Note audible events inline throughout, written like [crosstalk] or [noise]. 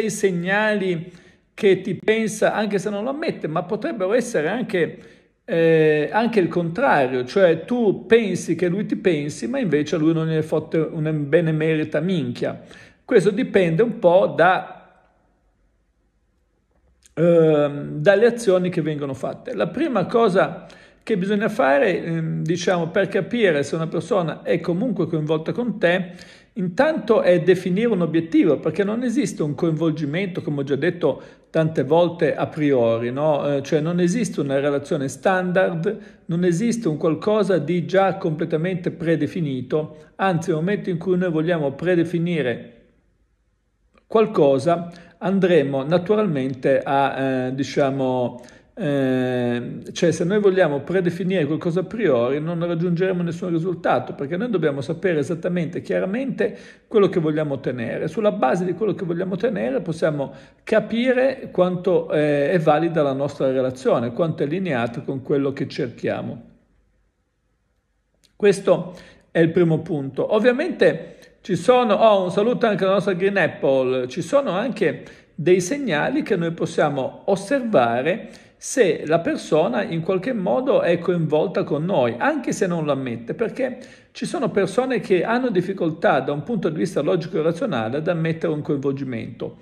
dei segnali che ti pensa, anche se non lo ammette, ma potrebbero essere anche, eh, anche il contrario, cioè tu pensi che lui ti pensi, ma invece lui non gli ne fotte una benemerita minchia. Questo dipende un po' da, eh, dalle azioni che vengono fatte. La prima cosa che bisogna fare, eh, diciamo, per capire se una persona è comunque coinvolta con te, Intanto è definire un obiettivo, perché non esiste un coinvolgimento, come ho già detto tante volte a priori, no? Eh, cioè non esiste una relazione standard, non esiste un qualcosa di già completamente predefinito, anzi nel momento in cui noi vogliamo predefinire qualcosa andremo naturalmente a, eh, diciamo, Ehm, cioè se noi vogliamo predefinire qualcosa a priori non raggiungeremo nessun risultato perché noi dobbiamo sapere esattamente, chiaramente quello che vogliamo ottenere. Sulla base di quello che vogliamo ottenere possiamo capire quanto eh, è valida la nostra relazione, quanto è allineata con quello che cerchiamo. Questo è il primo punto. Ovviamente ci sono, oh, un saluto anche alla nostra Green Apple, ci sono anche dei segnali che noi possiamo osservare se la persona in qualche modo è coinvolta con noi, anche se non lo ammette, perché ci sono persone che hanno difficoltà da un punto di vista logico e razionale ad ammettere un coinvolgimento,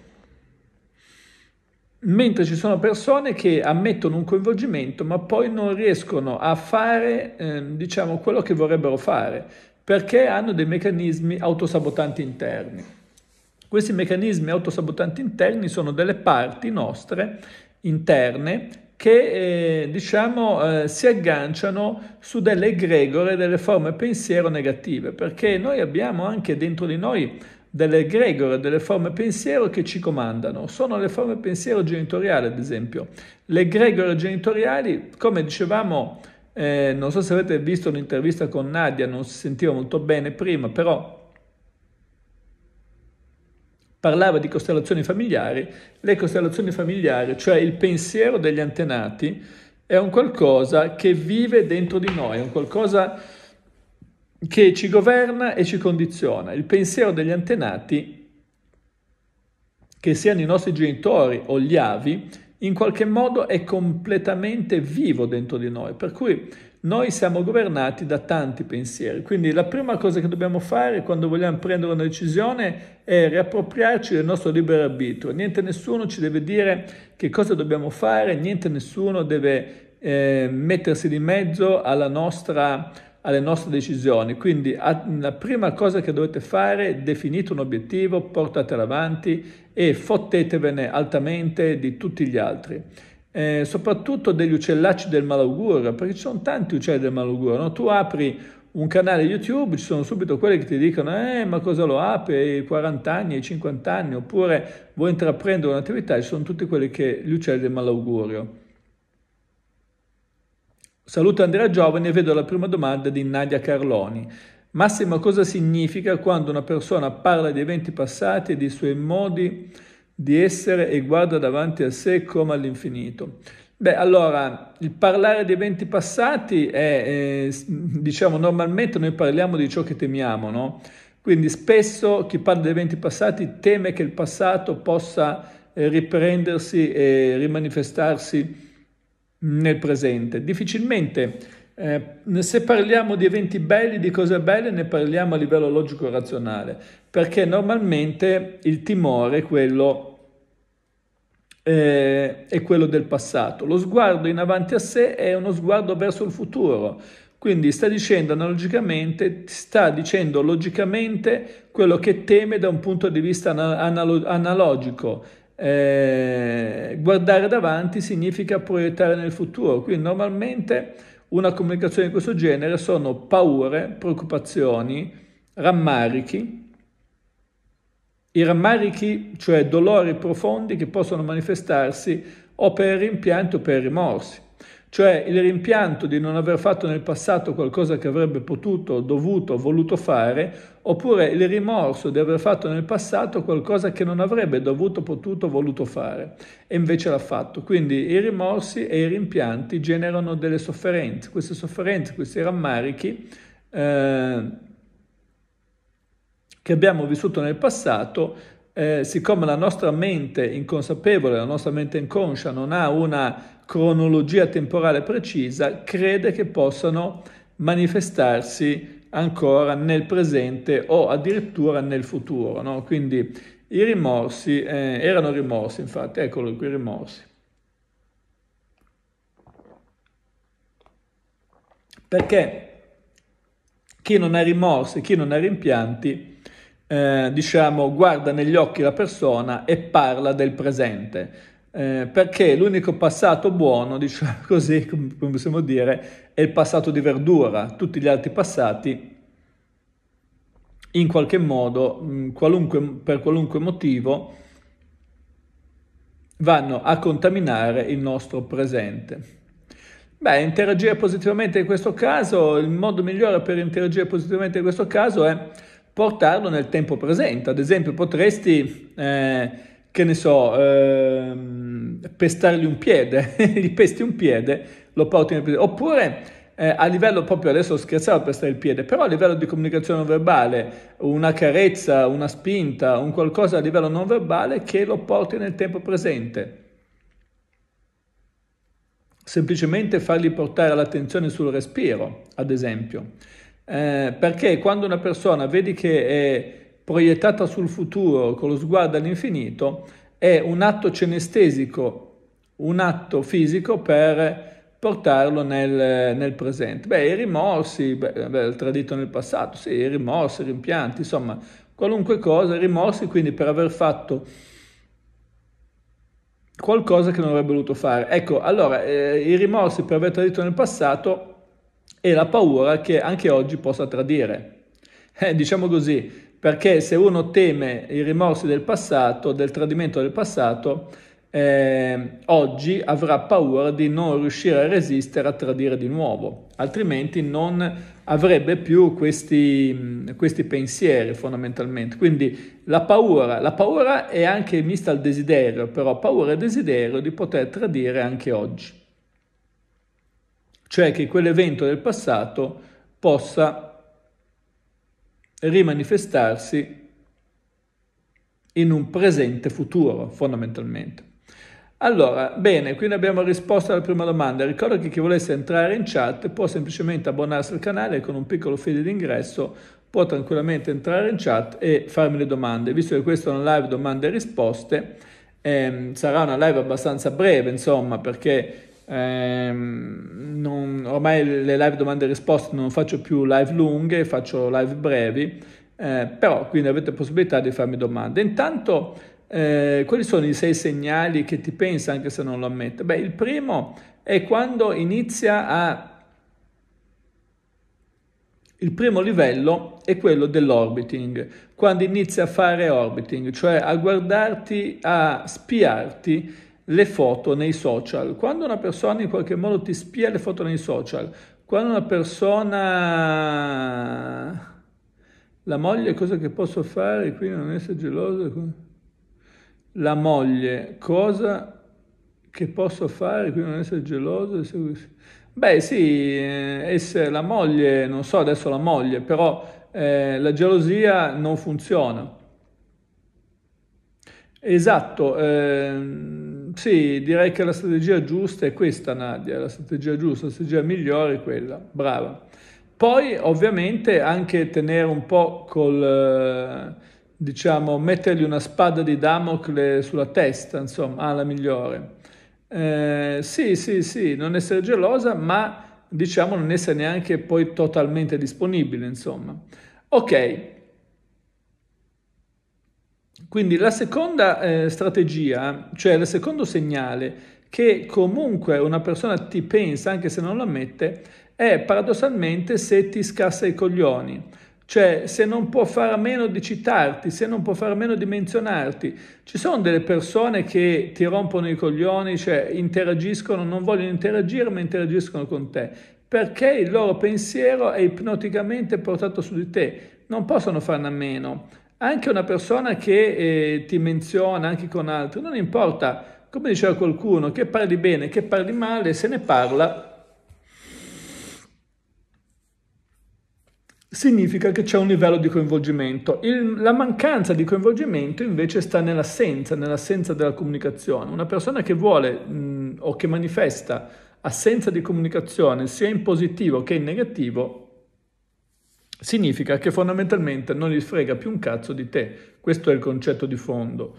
mentre ci sono persone che ammettono un coinvolgimento ma poi non riescono a fare eh, diciamo, quello che vorrebbero fare, perché hanno dei meccanismi autosabotanti interni. Questi meccanismi autosabotanti interni sono delle parti nostre interne che eh, diciamo, eh, si agganciano su delle egregore, delle forme pensiero negative, perché noi abbiamo anche dentro di noi delle egregore, delle forme pensiero che ci comandano. Sono le forme pensiero genitoriali, ad esempio. Le egregore genitoriali, come dicevamo, eh, non so se avete visto un'intervista con Nadia, non si sentiva molto bene prima, però parlava di costellazioni familiari, le costellazioni familiari, cioè il pensiero degli antenati, è un qualcosa che vive dentro di noi, è un qualcosa che ci governa e ci condiziona. Il pensiero degli antenati, che siano i nostri genitori o gli avi, in qualche modo è completamente vivo dentro di noi, per cui noi siamo governati da tanti pensieri. Quindi la prima cosa che dobbiamo fare quando vogliamo prendere una decisione è riappropriarci del nostro libero arbitrio. Niente nessuno ci deve dire che cosa dobbiamo fare, niente nessuno deve eh, mettersi di mezzo nostra, alle nostre decisioni. Quindi a, la prima cosa che dovete fare, è definite un obiettivo, portatelo avanti e fottetevene altamente di tutti gli altri eh, soprattutto degli uccellacci del malaugurio, perché ci sono tanti uccelli del malaugurio, no? tu apri un canale YouTube, ci sono subito quelli che ti dicono eh, ma cosa lo apri ai 40 anni, ai 50 anni, oppure vuoi intraprendere un'attività, ci sono tutti quelli che gli uccelli del malaugurio. Saluto Andrea Giovani e vedo la prima domanda di Nadia Carloni. Massimo, cosa significa quando una persona parla di eventi passati e dei suoi modi di essere e guarda davanti a sé come all'infinito. Beh, allora, il parlare di eventi passati è, eh, diciamo, normalmente noi parliamo di ciò che temiamo, no? Quindi spesso chi parla di eventi passati teme che il passato possa eh, riprendersi e rimanifestarsi nel presente. Difficilmente, eh, se parliamo di eventi belli, di cose belle, ne parliamo a livello logico-razionale, perché normalmente il timore è quello eh, è quello del passato. Lo sguardo in avanti a sé è uno sguardo verso il futuro. Quindi sta dicendo analogicamente, sta dicendo logicamente quello che teme da un punto di vista analo- analogico. Eh, guardare davanti significa proiettare nel futuro, quindi normalmente una comunicazione di questo genere sono paure, preoccupazioni, rammarichi i rammarichi, cioè dolori profondi che possono manifestarsi o per rimpianto o per rimorsi, cioè il rimpianto di non aver fatto nel passato qualcosa che avrebbe potuto, dovuto, voluto fare, oppure il rimorso di aver fatto nel passato qualcosa che non avrebbe dovuto, potuto, voluto fare e invece l'ha fatto. Quindi i rimorsi e i rimpianti generano delle sofferenze, queste sofferenze, questi rammarichi. Eh, che abbiamo vissuto nel passato, eh, siccome la nostra mente inconsapevole, la nostra mente inconscia non ha una cronologia temporale precisa, crede che possano manifestarsi ancora nel presente o addirittura nel futuro. No? Quindi i rimorsi eh, erano rimorsi, infatti, eccolo qui, rimorsi. Perché chi non ha rimorsi, chi non ha rimpianti, eh, diciamo, guarda negli occhi la persona e parla del presente. Eh, perché l'unico passato buono, diciamo [laughs] così, come possiamo dire, è il passato di verdura. Tutti gli altri passati, in qualche modo, mm, qualunque, per qualunque motivo, vanno a contaminare il nostro presente. Beh, interagire positivamente in questo caso, il modo migliore per interagire positivamente in questo caso è portarlo nel tempo presente. Ad esempio, potresti, eh, che ne so, eh, pestargli un piede, [laughs] gli pesti un piede, lo porti nel presente. Oppure eh, a livello proprio adesso scherzavo a pestare il piede, però a livello di comunicazione non verbale, una carezza, una spinta, un qualcosa a livello non verbale che lo porti nel tempo presente. Semplicemente fargli portare l'attenzione sul respiro, ad esempio. Eh, perché quando una persona vedi che è proiettata sul futuro con lo sguardo all'infinito, è un atto cenestesico, un atto fisico per portarlo nel, nel presente. Beh, i rimorsi, beh, beh, il tradito nel passato, sì, i rimorsi, i rimpianti, insomma, qualunque cosa, i rimorsi quindi per aver fatto qualcosa che non avrebbe voluto fare. Ecco, allora, eh, i rimorsi per aver tradito nel passato e la paura che anche oggi possa tradire. Eh, diciamo così, perché se uno teme i rimorsi del passato, del tradimento del passato, eh, oggi avrà paura di non riuscire a resistere a tradire di nuovo, altrimenti non avrebbe più questi, questi pensieri fondamentalmente. Quindi la paura, la paura è anche mista al desiderio, però paura e desiderio di poter tradire anche oggi cioè che quell'evento del passato possa rimanifestarsi in un presente futuro, fondamentalmente. Allora, bene, quindi abbiamo risposto alla prima domanda. Ricordo che chi volesse entrare in chat può semplicemente abbonarsi al canale con un piccolo fede d'ingresso può tranquillamente entrare in chat e farmi le domande. Visto che questa è una live domande e risposte, ehm, sarà una live abbastanza breve, insomma, perché Ehm, non, ormai le live domande e risposte non faccio più live lunghe, faccio live brevi, eh, però quindi avete possibilità di farmi domande. Intanto, eh, quali sono i sei segnali che ti pensa anche se non lo ammette? Beh, il primo è quando inizia a... Il primo livello è quello dell'orbiting, quando inizia a fare orbiting, cioè a guardarti, a spiarti le foto nei social. Quando una persona in qualche modo ti spia le foto nei social, quando una persona... La moglie cosa che posso fare? Qui non essere geloso. La moglie cosa che posso fare? Qui non essere geloso. Beh sì, eh, essere la moglie, non so adesso la moglie, però eh, la gelosia non funziona. Esatto. Eh, sì, direi che la strategia giusta è questa, Nadia, la strategia giusta, la strategia migliore è quella, brava. Poi ovviamente anche tenere un po' col, eh, diciamo, mettergli una spada di Damocle sulla testa, insomma, alla migliore. Eh, sì, sì, sì, non essere gelosa, ma diciamo non essere neanche poi totalmente disponibile, insomma. Ok, quindi la seconda eh, strategia, cioè il secondo segnale che comunque una persona ti pensa anche se non lo ammette, è paradossalmente se ti scassa i coglioni. Cioè, se non può fare a meno di citarti, se non può fare a meno di menzionarti, ci sono delle persone che ti rompono i coglioni, cioè interagiscono, non vogliono interagire, ma interagiscono con te, perché il loro pensiero è ipnoticamente portato su di te, non possono farne a meno. Anche una persona che eh, ti menziona anche con altri, non importa, come diceva qualcuno, che parli bene, che parli male, se ne parla, significa che c'è un livello di coinvolgimento. Il, la mancanza di coinvolgimento invece sta nell'assenza, nell'assenza della comunicazione. Una persona che vuole mh, mm, o che manifesta assenza di comunicazione sia in positivo che in negativo significa che fondamentalmente non gli frega più un cazzo di te. Questo è il concetto di fondo.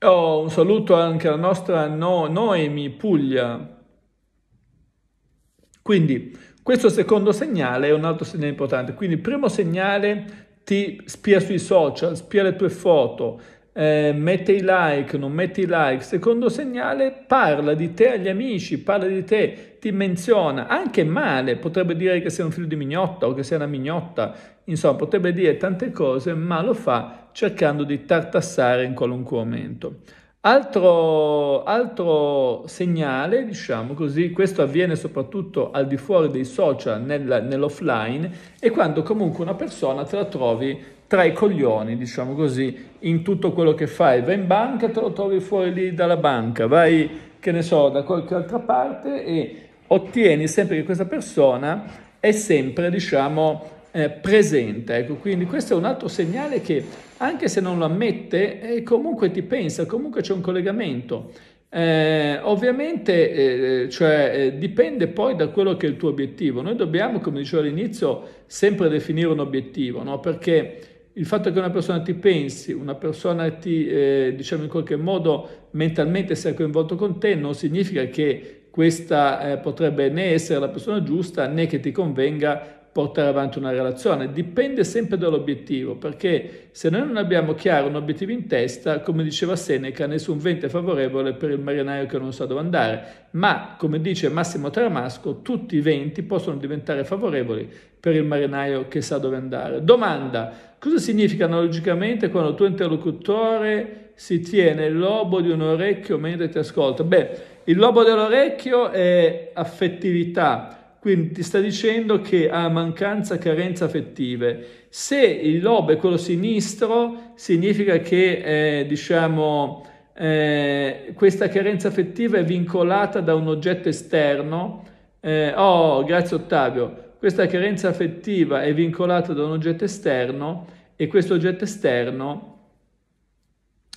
Oh, un saluto anche alla nostra no- Noemi Puglia. Quindi questo secondo segnale è un altro segnale importante. Quindi primo segnale ti spia sui social, spia le tue foto, eh, mette i like, non mette i like, secondo segnale parla di te agli amici, parla di te, ti menziona, anche male, potrebbe dire che sei un figlio di mignotta o che sei una mignotta, insomma potrebbe dire tante cose, ma lo fa cercando di tartassare in qualunque momento. Altro, altro, segnale, diciamo così, questo avviene soprattutto al di fuori dei social, nel, nell'offline, è quando comunque una persona te la trovi tra i coglioni, diciamo così, in tutto quello che fai. Vai in banca, te lo trovi fuori lì dalla banca, vai, che ne so, da qualche altra parte e ottieni sempre che questa persona è sempre, diciamo, eh, presente. Ecco, quindi questo è un altro segnale che, anche se non lo ammette, eh, comunque ti pensa, comunque c'è un collegamento. Eh, ovviamente eh, cioè, eh, dipende poi da quello che è il tuo obiettivo. Noi dobbiamo, come dicevo all'inizio, sempre definire un obiettivo, no? perché il fatto che una persona ti pensi, una persona ti, eh, diciamo in qualche modo, mentalmente sia coinvolto con te, non significa che questa eh, potrebbe né essere la persona giusta né che ti convenga portare avanti una relazione, dipende sempre dall'obiettivo, perché se noi non abbiamo chiaro un obiettivo in testa, come diceva Seneca, nessun vento è favorevole per il marinaio che non sa dove andare, ma come dice Massimo Tramasco, tutti i venti possono diventare favorevoli per il marinaio che sa dove andare. Domanda, cosa significa analogicamente quando il tuo interlocutore si tiene il lobo di un orecchio mentre ti ascolta? Beh, il lobo dell'orecchio è affettività, quindi ti sta dicendo che ha mancanza, carenze affettive. Se il lobo è quello sinistro, significa che eh, diciamo, eh, questa carenza affettiva è vincolata da un oggetto esterno. Eh, oh, grazie Ottavio. Questa carenza affettiva è vincolata da un oggetto esterno e questo oggetto esterno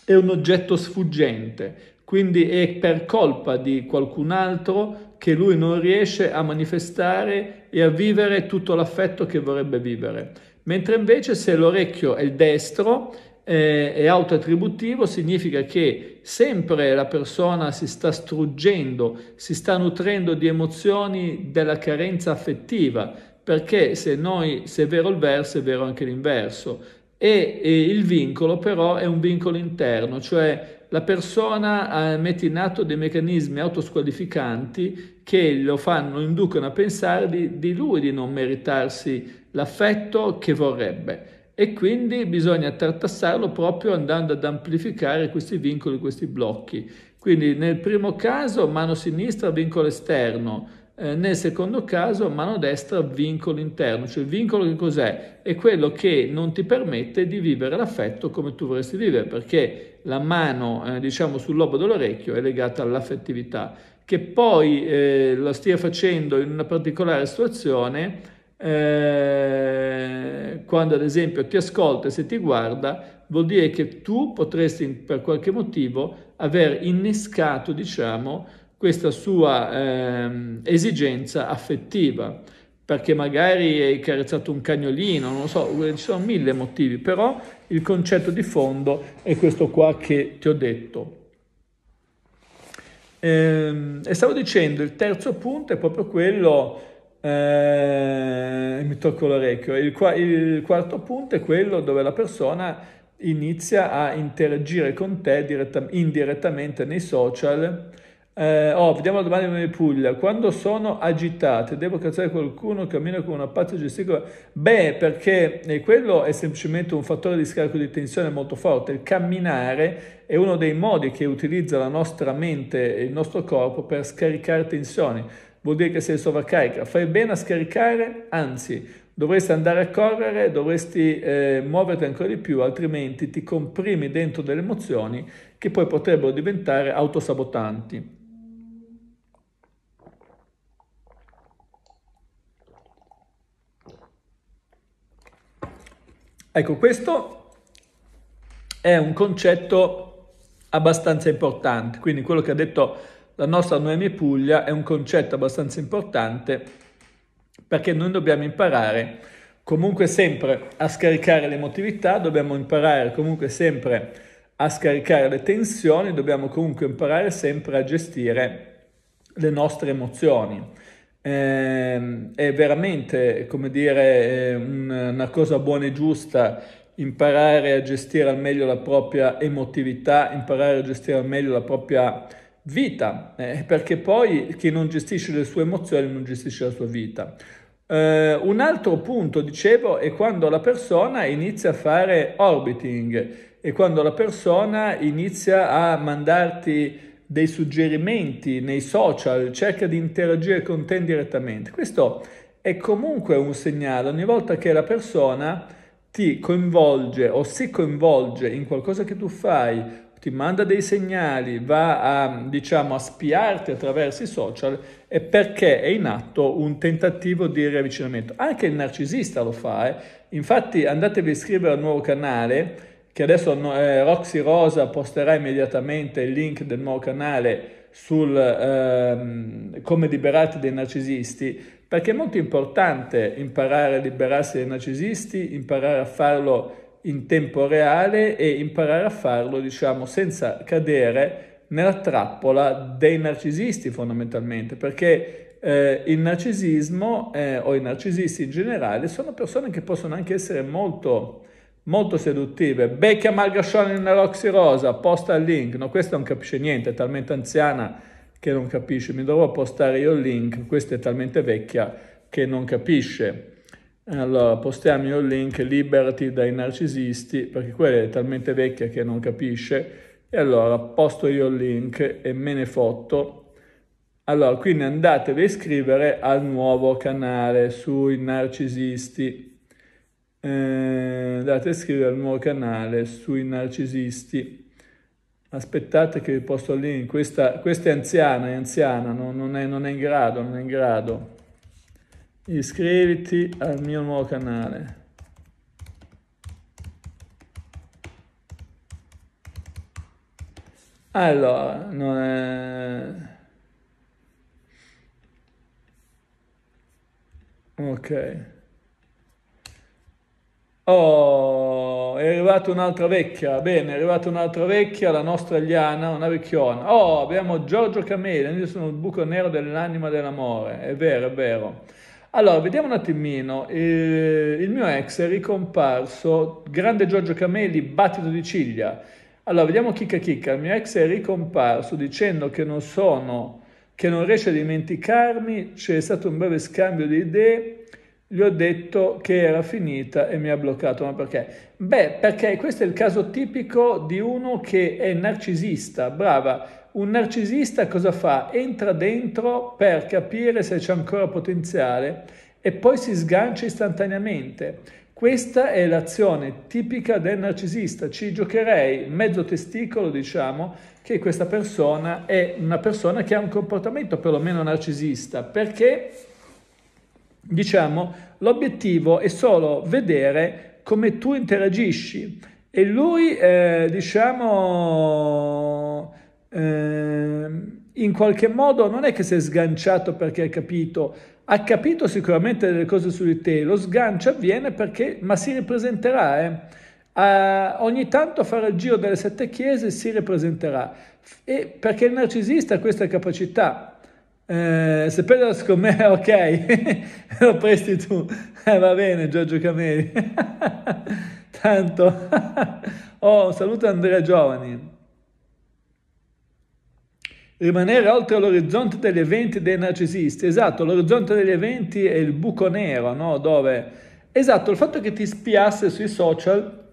è un oggetto sfuggente, quindi è per colpa di qualcun altro che lui non riesce a manifestare e a vivere tutto l'affetto che vorrebbe vivere. Mentre invece se l'orecchio è il destro, eh, è autoattributivo, significa che sempre la persona si sta struggendo, si sta nutrendo di emozioni della carenza affettiva, perché se, noi, se è vero il verso, è vero anche l'inverso. E, e il vincolo però è un vincolo interno, cioè la persona eh, mette in atto dei meccanismi autosqualificanti che lo fanno, inducono a pensare di, di lui di non meritarsi l'affetto che vorrebbe e quindi bisogna tartassarlo proprio andando ad amplificare questi vincoli, questi blocchi. Quindi nel primo caso mano sinistra, vincolo esterno, eh, nel secondo caso, mano destra, vincolo interno. Cioè il vincolo che cos'è? È quello che non ti permette di vivere l'affetto come tu vorresti vivere, perché la mano, eh, diciamo, sul lobo dell'orecchio è legata all'affettività. Che poi eh, lo stia facendo in una particolare situazione, eh, quando ad esempio ti ascolta e se ti guarda, vuol dire che tu potresti per qualche motivo aver innescato, diciamo, questa sua eh, esigenza affettiva, perché magari hai carezzato un cagnolino, non lo so, eh, ci sono mille motivi, però il concetto di fondo è questo qua che ti ho detto. Ehm, e, stavo dicendo, il terzo punto è proprio quello, eh, mi tocco l'orecchio, il, il quarto punto è quello dove la persona inizia a interagire con te indirettamente nei social, eh, oh, vediamo la domanda di Puglia. Quando sono agitate, devo cacciare qualcuno, cammino con una pazza gesticola? Beh, perché eh, quello è semplicemente un fattore di scarico di tensione molto forte. Il camminare è uno dei modi che utilizza la nostra mente e il nostro corpo per scaricare tensioni. Vuol dire che sei sovraccarica. Fai bene a scaricare, anzi, dovresti andare a correre, dovresti eh, muoverti ancora di più, altrimenti ti comprimi dentro delle emozioni che poi potrebbero diventare autosabotanti. Ecco, questo è un concetto abbastanza importante, quindi quello che ha detto la nostra Noemi Puglia è un concetto abbastanza importante perché noi dobbiamo imparare comunque sempre a scaricare l'emotività, dobbiamo imparare comunque sempre a scaricare le tensioni, dobbiamo comunque imparare sempre a gestire le nostre emozioni. Ehm, è veramente, come dire, una cosa buona e giusta imparare a gestire al meglio la propria emotività, imparare a gestire al meglio la propria vita, eh, perché poi chi non gestisce le sue emozioni non gestisce la sua vita. Uh, un altro punto, dicevo, è quando la persona inizia a fare orbiting e quando la persona inizia a mandarti dei suggerimenti nei social, cerca di interagire con te direttamente. Questo è comunque un segnale ogni volta che la persona ti coinvolge o si coinvolge in qualcosa che tu fai, ti manda dei segnali, va a, diciamo, a spiarti attraverso i social, è perché è in atto un tentativo di riavvicinamento. Anche il narcisista lo fa, eh. infatti andatevi a iscrivervi al nuovo canale che adesso eh, Roxy Rosa posterà immediatamente il link del nuovo canale sul ehm, come liberarti dai narcisisti, perché è molto importante imparare a liberarsi dai narcisisti, imparare a farlo in tempo reale e imparare a farlo, diciamo, senza cadere nella trappola dei narcisisti fondamentalmente, perché eh, il narcisismo eh, o i narcisisti in generale sono persone che possono anche essere molto molto seduttive. Becchia Margascione in una Roxy Rosa, posta il link. No, questa non capisce niente, è talmente anziana che non capisce. Mi dovrò postare io il link, questa è talmente vecchia che non capisce. Allora, postiamo io il link Liberty dai narcisisti, perché quella è talmente vecchia che non capisce. E allora posto io il link e me ne fotto. Allora, quindi andatevi a iscrivere al nuovo canale sui narcisisti andate eh, a iscrivervi al nuovo canale sui narcisisti aspettate che vi posto il link questa, questa, è anziana è anziana no? non, è, non, è, in grado non è in grado iscriviti al mio nuovo canale allora non è ok Oh, è arrivata un'altra vecchia, bene, è arrivata un'altra vecchia, la nostra Liana, una vecchiona. Oh, abbiamo Giorgio Camela, io sono il buco nero dell'anima dell'amore, è vero, è vero. Allora, vediamo un attimino, eh, il mio ex è ricomparso, grande Giorgio Cameli, battito di ciglia. Allora, vediamo chicca chicca, il mio ex è ricomparso dicendo che non sono, che non riesce a dimenticarmi, c'è stato un breve scambio di idee, gli ho detto che era finita e mi ha bloccato. Ma perché? Beh, perché questo è il caso tipico di uno che è narcisista, brava. Un narcisista cosa fa? Entra dentro per capire se c'è ancora potenziale e poi si sgancia istantaneamente. Questa è l'azione tipica del narcisista. Ci giocherei mezzo testicolo, diciamo, che questa persona è una persona che ha un comportamento perlomeno narcisista. Perché? diciamo, l'obiettivo è solo vedere come tu interagisci e lui, eh, diciamo, eh, in qualche modo non è che si è sganciato perché ha capito, ha capito sicuramente delle cose su di te, lo sgancio avviene perché, ma si ripresenterà, eh. a, ogni tanto farà il giro delle sette chiese si ripresenterà, e perché il narcisista ha questa capacità, eh, se perdo la scommessa, [laughs] ok, lo presti tu. Eh, va bene, Giorgio Cameli. [laughs] Tanto. [laughs] oh, saluto Andrea Giovani. Rimanere oltre l'orizzonte degli eventi dei narcisisti. Esatto, l'orizzonte degli eventi è il buco nero, no? Dove... Esatto, il fatto che ti spiasse sui social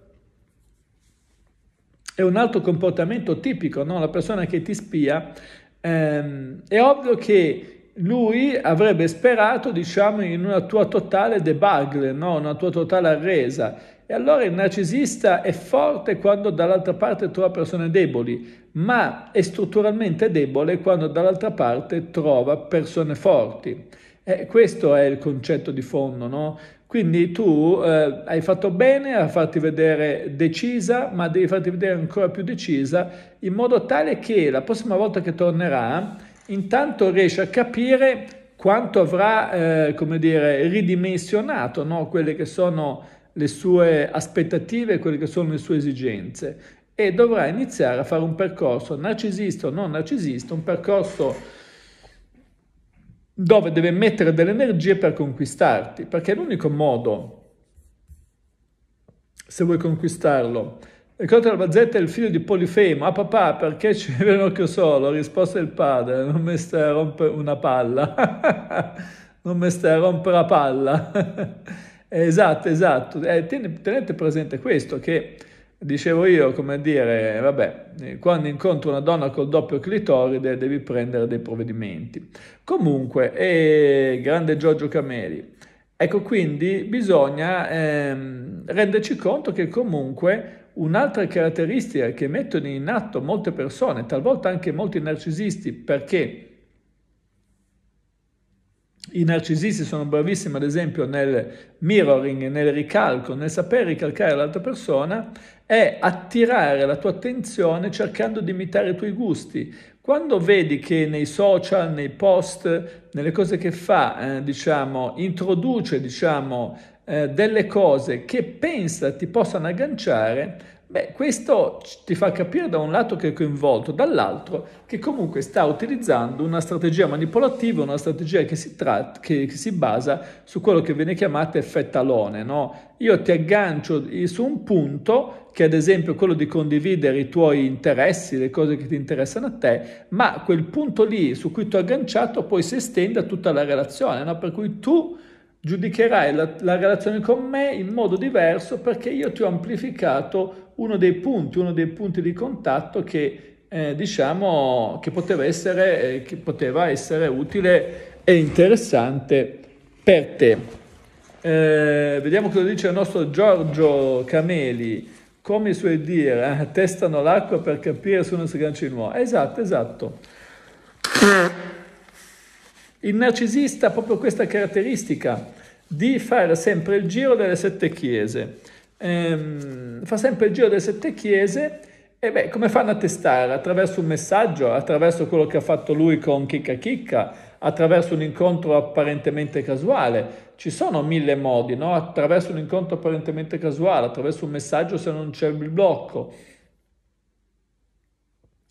è un altro comportamento tipico, no? La persona che ti spia ehm, è ovvio che lui avrebbe sperato, diciamo, in una tua totale debugle, no? una tua totale arresa. E allora il narcisista è forte quando dall'altra parte trova persone deboli, ma è strutturalmente debole quando dall'altra parte trova persone forti. Eh, questo è il concetto di fondo, no? Quindi tu eh, hai fatto bene a farti vedere decisa, ma devi farti vedere ancora più decisa, in modo tale che la prossima volta che tornerà, intanto riesci a capire quanto avrà, eh, come dire, ridimensionato no? quelle che sono le sue aspettative, quelle che sono le sue esigenze e dovrà iniziare a fare un percorso narcisista o non narcisista, un percorso dove deve mettere delle energie per conquistarti, perché è l'unico modo, se vuoi conquistarlo, Ricorda la bazzetta è il figlio di Polifemo. Ah papà, perché ci [laughs] vede un occhio solo? Risposta il padre, non mi stai a rompere una palla. [laughs] non mi stai a rompere la palla. [laughs] esatto, esatto. Eh, tenete presente questo, che dicevo io, come dire, vabbè, quando incontro una donna col doppio clitoride devi prendere dei provvedimenti. Comunque, eh, grande Giorgio Cameli, ecco quindi bisogna ehm, renderci conto che comunque un'altra caratteristica che mettono in atto molte persone, talvolta anche molti narcisisti, perché i narcisisti sono bravissimi ad esempio nel mirroring, nel ricalco, nel saper ricalcare l'altra persona è attirare la tua attenzione cercando di imitare i tuoi gusti. Quando vedi che nei social, nei post, nelle cose che fa, eh, diciamo, introduce, diciamo, eh, delle cose che pensa ti possano agganciare, beh, questo ti fa capire da un lato che è coinvolto, dall'altro che comunque sta utilizzando una strategia manipolativa, una strategia che si, tratta, che, che si basa su quello che viene chiamato effettalone. No? Io ti aggancio su un punto che ad esempio quello di condividere i tuoi interessi, le cose che ti interessano a te, ma quel punto lì su cui tu hai agganciato poi si estende a tutta la relazione, no? per cui tu giudicherai la, la, relazione con me in modo diverso perché io ti ho amplificato uno dei punti, uno dei punti di contatto che eh, diciamo che poteva, essere, eh, che poteva essere utile e interessante per te. Eh, vediamo cosa dice il nostro Giorgio Cameli. Come i suoi dire, eh, testano l'acqua per capire se uno si cancella di nuovo. Esatto, esatto. [clears throat] Il narcisista ha proprio questa caratteristica di fare sempre il giro delle sette chiese. Ehm, fa sempre il giro delle sette chiese e beh, come fanno a testare? Attraverso un messaggio, attraverso quello che ha fatto lui con Chicca Chicca, attraverso un incontro apparentemente casuale. Ci sono mille modi, no? Attraverso un incontro apparentemente casuale, attraverso un messaggio se non c'è il blocco,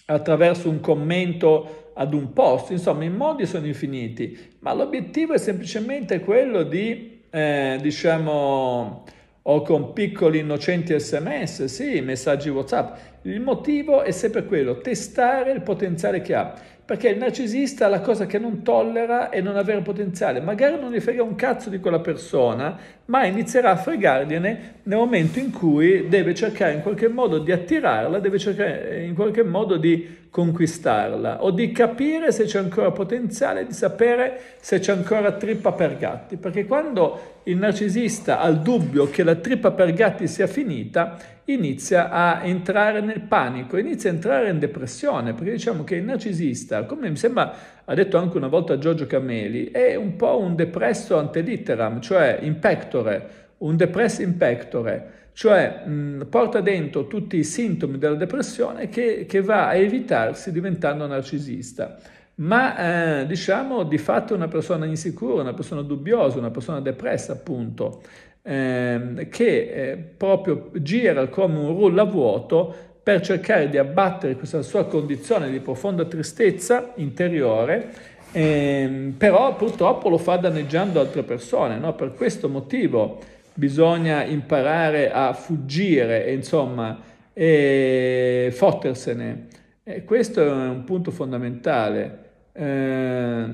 attraverso un commento ad un posto, insomma i modi sono infiniti, ma l'obiettivo è semplicemente quello di, eh, diciamo, o con piccoli innocenti sms, sì, messaggi whatsapp, il motivo è sempre quello, testare il potenziale che ha, perché il narcisista la cosa che non tollera è non avere potenziale. Magari non gli frega un cazzo di quella persona, ma inizierà a fregargliene nel momento in cui deve cercare in qualche modo di attirarla, deve cercare eh, in qualche modo di conquistarla o di capire se c'è ancora potenziale, di sapere se c'è ancora trippa per gatti. Perché quando il narcisista ha il dubbio che la trippa per gatti sia finita, inizia a entrare nel panico, inizia a entrare in depressione, perché diciamo che il narcisista, come mi sembra ha detto anche una volta Giorgio Cameli, è un po' un depresso ante litteram, cioè in pectore, un depress in pectore, cioè mh, porta dentro tutti i sintomi della depressione che, che va a evitarsi diventando narcisista ma eh, diciamo di fatto una persona insicura, una persona dubbiosa, una persona depressa appunto ehm, che eh, proprio gira come un rullo a vuoto per cercare di abbattere questa sua condizione di profonda tristezza interiore, ehm, però purtroppo lo fa danneggiando altre persone, no? per questo motivo bisogna imparare a fuggire insomma e fottersene. E questo è un punto fondamentale. Eh,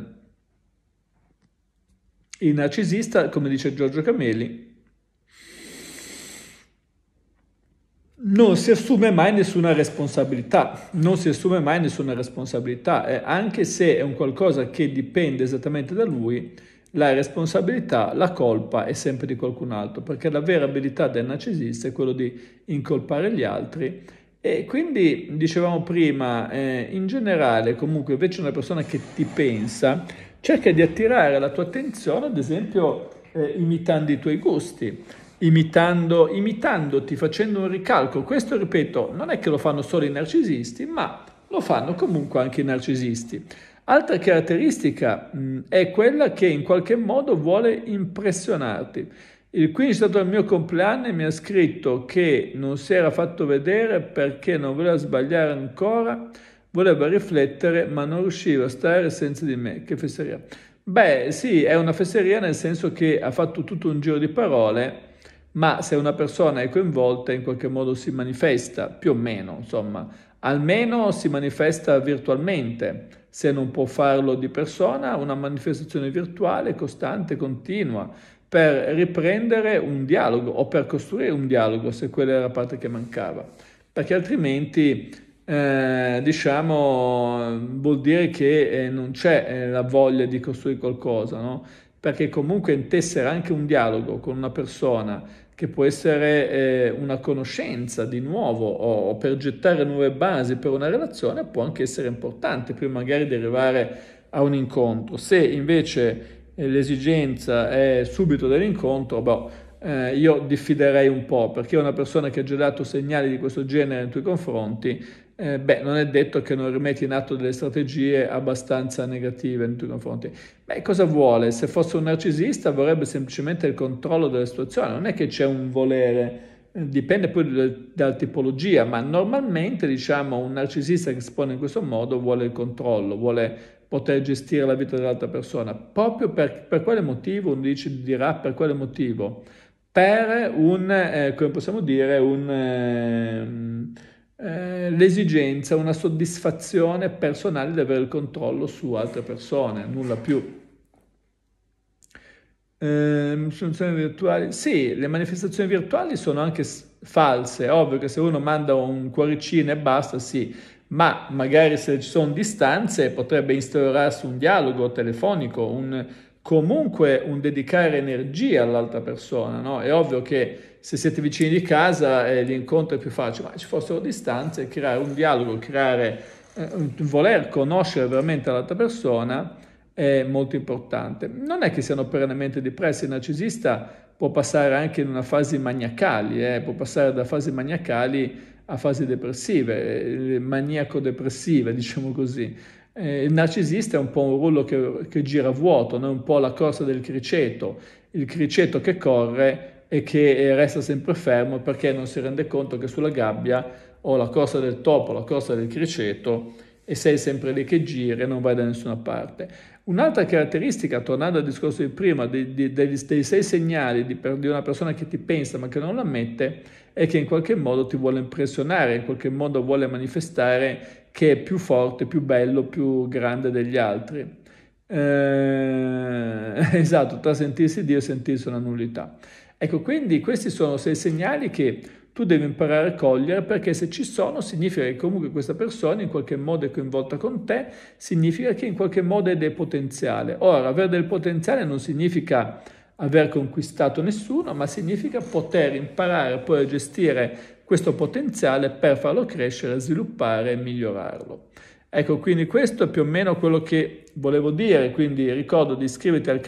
il narcisista, come dice Giorgio Camelli, non si assume mai nessuna responsabilità, non si assume mai nessuna responsabilità, eh, anche se è un qualcosa che dipende esattamente da lui, la responsabilità, la colpa è sempre di qualcun altro, perché la vera abilità del narcisista è quello di incolpare gli altri e quindi, dicevamo prima, eh, in generale comunque invece una persona che ti pensa cerca di attirare la tua attenzione, ad esempio eh, imitando i tuoi gusti imitando, imitandoti, facendo un ricalco. Questo, ripeto, non è che lo fanno solo i narcisisti, ma lo fanno comunque anche i narcisisti. Altra caratteristica mh, è quella che in qualche modo vuole impressionarti. Il 15 è stato il mio compleanno e mi ha scritto che non si era fatto vedere perché non voleva sbagliare ancora, voleva riflettere ma non riusciva a stare senza di me. Che fesseria. Beh sì, è una fesseria nel senso che ha fatto tutto un giro di parole ma se una persona è coinvolta in qualche modo si manifesta, più o meno, insomma, almeno si manifesta virtualmente. Se non può farlo di persona, una manifestazione virtuale costante, continua, per riprendere un dialogo o per costruire un dialogo, se quella era la parte che mancava. Perché altrimenti eh, diciamo, vuol dire che eh, non c'è eh, la voglia di costruire qualcosa, no? perché comunque intessere anche un dialogo con una persona che può essere eh, una conoscenza di nuovo o, o, per gettare nuove basi per una relazione può anche essere importante prima magari di arrivare a un incontro. Se invece eh, l'esigenza è subito dell'incontro, beh, eh, io diffiderei un po' perché una persona che ha già dato segnali di questo genere nei tuoi confronti eh, beh, non è detto che non rimetti in atto delle strategie abbastanza negative nei tuoi confronti. Beh, cosa vuole? Se fosse un narcisista vorrebbe semplicemente il controllo della situazione, non è che c'è un volere, eh, dipende poi dalla tipologia, ma normalmente diciamo un narcisista che si pone in questo modo vuole il controllo, vuole poter gestire la vita dell'altra persona. Proprio per, per quale motivo? Uno dice, dirà per quale motivo? Per un, eh, come possiamo dire, un... Eh, eh, l'esigenza, una soddisfazione personale di avere il controllo su altre persone, nulla più. manifestazioni ehm, virtuali? Sì, le manifestazioni virtuali sono anche false, è ovvio che se uno manda un cuoricino e basta, sì, ma magari se ci sono distanze potrebbe instaurarsi un dialogo telefonico, un, comunque un dedicare energia all'altra persona, no? È ovvio che se siete vicini di casa eh, l'incontro è più facile, ma ci fossero distanze, creare un dialogo, creare, eh, voler conoscere veramente l'altra persona è molto importante. Non è che siano perennemente depressi, il narcisista può passare anche in una fase maniacali, eh, può passare da fasi maniacali a fasi depressive, eh, maniaco-depressive, [laughs] diciamo così. Eh, il narcisista è un po' un rullo che, che gira vuoto, è un po' la corsa del criceto. Il criceto che corre e che resta sempre fermo perché non si rende conto che sulla gabbia o la corsa del topo, la corsa del criceto e sei sempre lì che gira e non vai da nessuna parte. Un'altra caratteristica, tornando al discorso di prima, dei, dei, dei sei segnali di, di, una persona che ti pensa ma che non l'ammette, è che in qualche modo ti vuole impressionare, in qualche modo vuole manifestare che è più forte, più bello, più grande degli altri. Eh, [laughs] esatto, tra sentirsi Dio e sentirsi una nullità. Ecco, quindi questi sono sei segnali che tu devi imparare a cogliere perché se ci sono significa che comunque questa persona in qualche modo è coinvolta con te, significa che in qualche modo è del potenziale. Ora, avere del potenziale non significa aver conquistato nessuno, ma significa poter imparare poi a gestire questo potenziale per farlo crescere, sviluppare e migliorarlo. Ecco, quindi questo è più o meno quello che volevo dire, quindi ricordo di iscriverti al canale